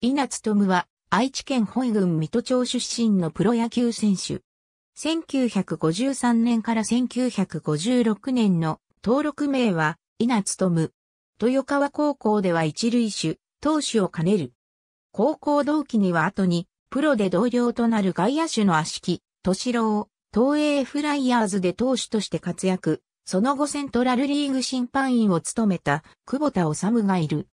稲津智は、愛知県本郡水戸町出身のプロ野球選手。1953年から1956年の登録名は、稲津智。豊川高校では一塁手、投手を兼ねる。高校同期には後に、プロで同僚となる外野手の足木、敏郎、東映フライヤーズで投手として活躍。その後セントラルリーグ審判員を務めた久保田治がいる。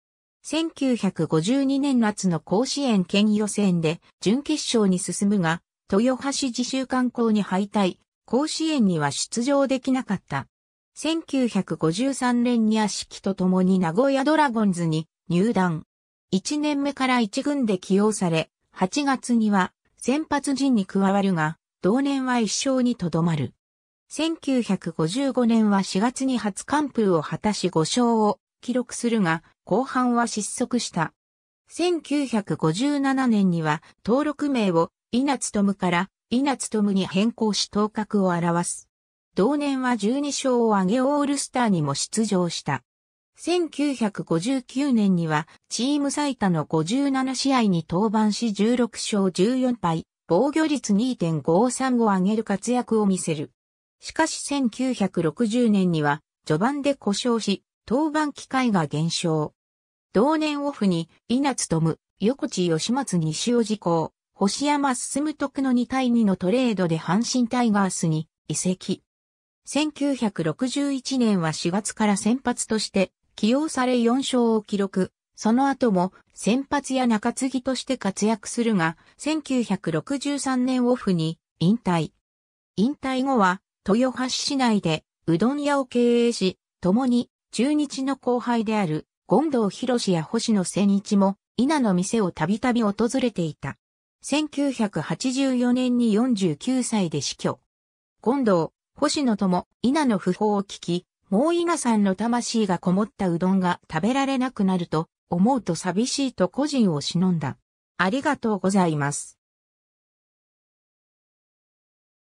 1952年夏の甲子園県予選で準決勝に進むが、豊橋自習観光に敗退、甲子園には出場できなかった。1953年に足敷と共に名古屋ドラゴンズに入団。1年目から1軍で起用され、8月には先発陣に加わるが、同年は一勝にとどまる。1955年は4月に初完封を果たし5勝を記録するが、後半は失速した。1957年には登録名を稲津から稲津に変更し頭角を表す。同年は12勝を挙げオールスターにも出場した。1959年にはチーム最多の57試合に登板し16勝14敗、防御率2.53を上げる活躍を見せる。しかし1960年には序盤で故障し、登板機会が減少。同年オフに、稲津富、横地義松西尾事項、星山進徳の2対2のトレードで阪神タイガースに移籍。1961年は4月から先発として起用され4勝を記録。その後も先発や中継ぎとして活躍するが、1963年オフに引退。引退後は豊橋市内でうどん屋を経営し、共に中日の後輩である権藤博や星野千一も、稲の店をたびたび訪れていた。1984年に49歳で死去。権藤、星野とも稲の訃報を聞き、もう稲さんの魂がこもったうどんが食べられなくなると思うと寂しいと個人を忍んだ。ありがとうございます。